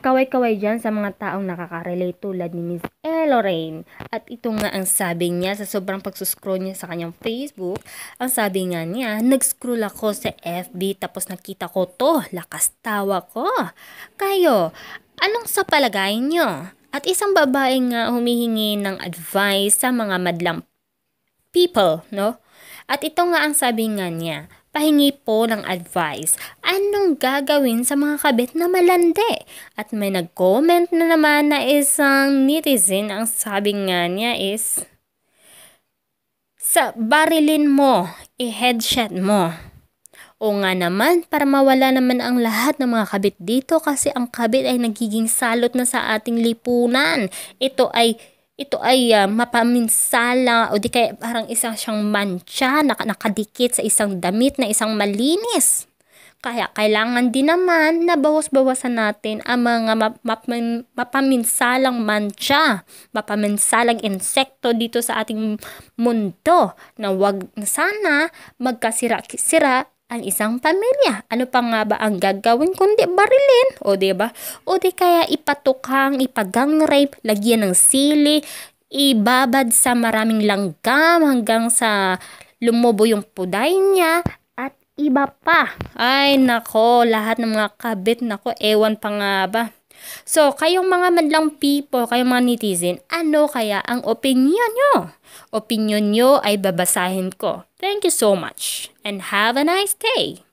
Kaway-kaway dyan sa mga taong nakaka-relate tulad ni Miss E. At ito nga ang sabi niya sa sobrang pagsuscroll niya sa kanyang Facebook. Ang sabi nga niya, nag-scroll ako sa FB tapos nakita ko to. Lakas tawa ko. Kayo, anong sa palagay niyo? At isang babae nga humihingi ng advice sa mga madlang people, no? At ito nga ang sabi nga niya, pahingi po ng advice. Anong gagawin sa mga kabit na malandi? At may nag-comment na naman na isang netizen ang sabi nga niya is, sa barilin mo, i-headshot mo. O nga naman, para mawala naman ang lahat ng mga kabit dito kasi ang kabit ay nagiging salot na sa ating lipunan. Ito ay ito ay uh, mapaminsala o di kaya parang isa siyang mancha na nakadikit sa isang damit na isang malinis. Kaya kailangan din naman na bawas-bawasan natin ang mga map- map- mapaminsalang mancha, mapaminsalang insekto dito sa ating mundo na wag sana magkasira-sira ang isang pamilya. Ano pa nga ba ang gagawin kundi barilin? O ba? Diba? O di kaya ipatukhang, ipagang rape, lagyan ng sili, ibabad sa maraming langgam hanggang sa lumubo yung puday niya at iba pa. Ay nako, lahat ng mga kabit nako, ewan pa nga ba. So, kayong mga madlang people, kayong mga netizen, ano kaya ang opinion nyo? Opinion nyo ay babasahin ko. Thank you so much and have a nice day!